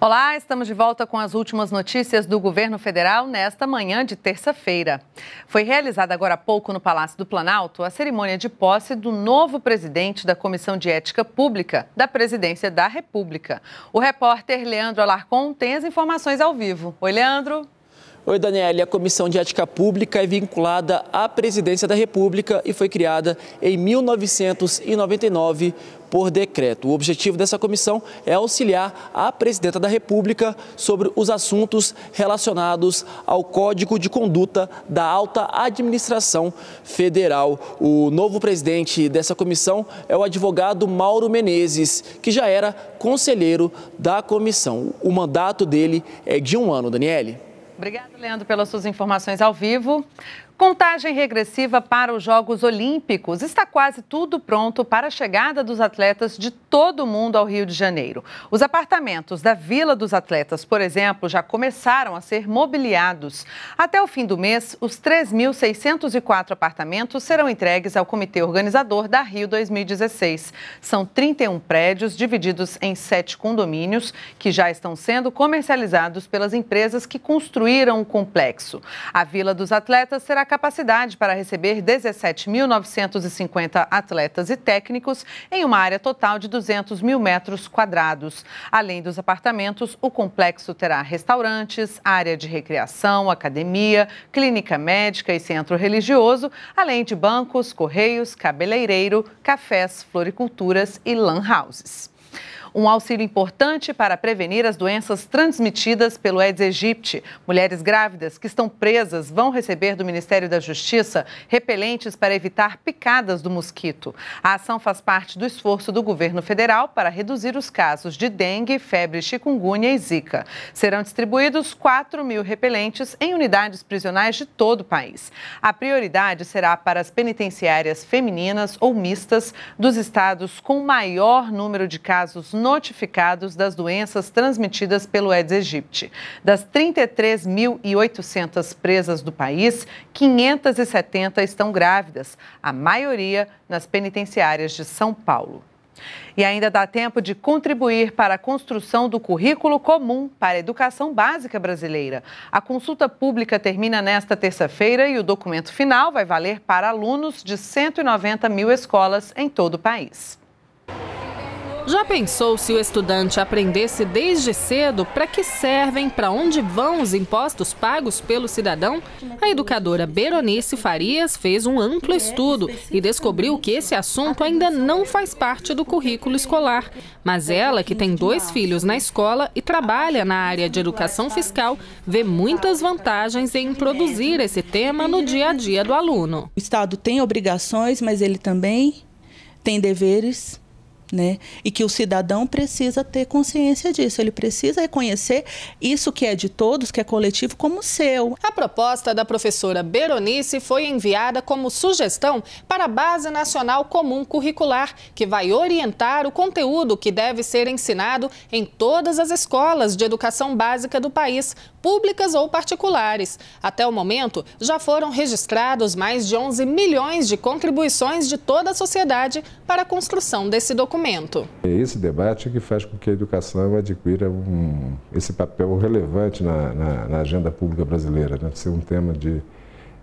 Olá, estamos de volta com as últimas notícias do governo federal nesta manhã de terça-feira. Foi realizada agora há pouco no Palácio do Planalto a cerimônia de posse do novo presidente da Comissão de Ética Pública da Presidência da República. O repórter Leandro Alarcon tem as informações ao vivo. Oi, Leandro. Oi, Daniela. A Comissão de Ética Pública é vinculada à Presidência da República e foi criada em 1999 por decreto. O objetivo dessa comissão é auxiliar a presidenta da República sobre os assuntos relacionados ao Código de Conduta da Alta Administração Federal. O novo presidente dessa comissão é o advogado Mauro Menezes, que já era conselheiro da comissão. O mandato dele é de um ano, Daniele. Obrigada, Leandro, pelas suas informações ao vivo. Contagem regressiva para os Jogos Olímpicos. Está quase tudo pronto para a chegada dos atletas de todo o mundo ao Rio de Janeiro. Os apartamentos da Vila dos Atletas, por exemplo, já começaram a ser mobiliados. Até o fim do mês, os 3.604 apartamentos serão entregues ao comitê organizador da Rio 2016. São 31 prédios divididos em sete condomínios que já estão sendo comercializados pelas empresas que construíram o complexo. A Vila dos Atletas será a capacidade para receber 17.950 atletas e técnicos em uma área total de 200 mil metros quadrados. Além dos apartamentos, o complexo terá restaurantes, área de recreação, academia, clínica médica e centro religioso, além de bancos, correios, cabeleireiro, cafés, floriculturas e lan houses um auxílio importante para prevenir as doenças transmitidas pelo Aedes aegypti. Mulheres grávidas que estão presas vão receber do Ministério da Justiça repelentes para evitar picadas do mosquito. A ação faz parte do esforço do governo federal para reduzir os casos de dengue, febre, chikungunya e zika. Serão distribuídos 4 mil repelentes em unidades prisionais de todo o país. A prioridade será para as penitenciárias femininas ou mistas dos estados com maior número de casos notificados das doenças transmitidas pelo Aedes aegypti. Das 33.800 presas do país, 570 estão grávidas, a maioria nas penitenciárias de São Paulo. E ainda dá tempo de contribuir para a construção do currículo comum para a educação básica brasileira. A consulta pública termina nesta terça-feira e o documento final vai valer para alunos de 190 mil escolas em todo o país. Já pensou se o estudante aprendesse desde cedo para que servem, para onde vão os impostos pagos pelo cidadão? A educadora Beronice Farias fez um amplo estudo e descobriu que esse assunto ainda não faz parte do currículo escolar. Mas ela, que tem dois filhos na escola e trabalha na área de educação fiscal, vê muitas vantagens em introduzir esse tema no dia a dia do aluno. O Estado tem obrigações, mas ele também tem deveres né? E que o cidadão precisa ter consciência disso, ele precisa reconhecer isso que é de todos, que é coletivo, como seu. A proposta da professora Beronice foi enviada como sugestão para a Base Nacional Comum Curricular, que vai orientar o conteúdo que deve ser ensinado em todas as escolas de educação básica do país, públicas ou particulares. Até o momento, já foram registrados mais de 11 milhões de contribuições de toda a sociedade para a construção desse documento. É esse debate que faz com que a educação adquira um, esse papel relevante na, na, na agenda pública brasileira, né? ser um tema de,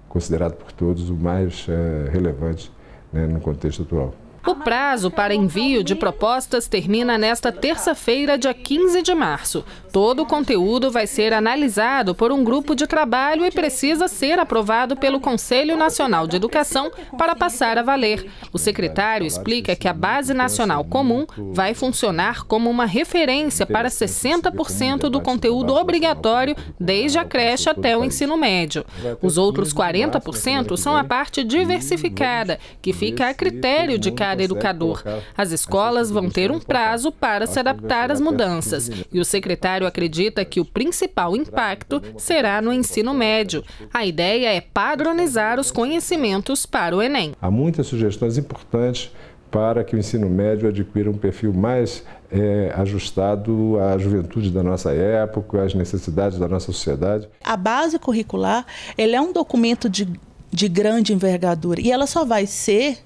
considerado por todos o mais é, relevante né, no contexto atual. O prazo para envio de propostas termina nesta terça-feira, dia 15 de março. Todo o conteúdo vai ser analisado por um grupo de trabalho e precisa ser aprovado pelo Conselho Nacional de Educação para passar a valer. O secretário explica que a Base Nacional Comum vai funcionar como uma referência para 60% do conteúdo obrigatório desde a creche até o ensino médio. Os outros 40% são a parte diversificada, que fica a critério de cada educador. As escolas vão ter um prazo para se adaptar às é é mudanças. E o secretário acredita que o principal impacto será no ensino médio. A ideia é padronizar os conhecimentos para o Enem. Há muitas sugestões importantes para que o ensino médio adquira um perfil mais é, ajustado à juventude da nossa época, às necessidades da nossa sociedade. A base curricular ele é um documento de, de grande envergadura e ela só vai ser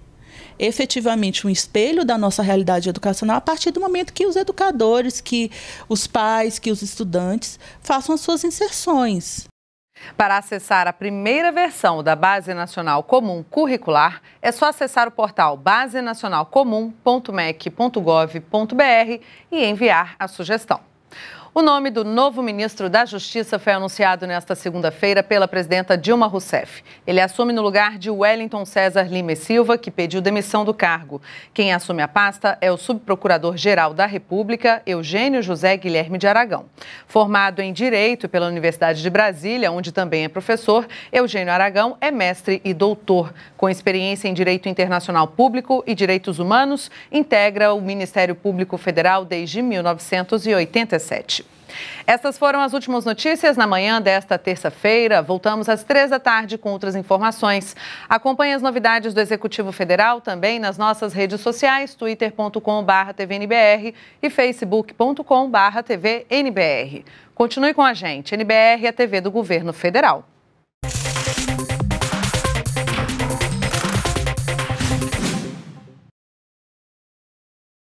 efetivamente um espelho da nossa realidade educacional a partir do momento que os educadores, que os pais, que os estudantes façam as suas inserções. Para acessar a primeira versão da Base Nacional Comum Curricular, é só acessar o portal basenacionalcomum.mec.gov.br e enviar a sugestão. O nome do novo ministro da Justiça foi anunciado nesta segunda-feira pela presidenta Dilma Rousseff. Ele assume no lugar de Wellington César Lima e Silva, que pediu demissão do cargo. Quem assume a pasta é o subprocurador-geral da República, Eugênio José Guilherme de Aragão. Formado em Direito pela Universidade de Brasília, onde também é professor, Eugênio Aragão é mestre e doutor. Com experiência em Direito Internacional Público e Direitos Humanos, integra o Ministério Público Federal desde 1987. Essas foram as últimas notícias na manhã desta terça-feira. Voltamos às três da tarde com outras informações. Acompanhe as novidades do Executivo Federal também nas nossas redes sociais, twitter.com.br tvnbr e facebook.com.br tvnbr. Continue com a gente. NBR é a TV do Governo Federal.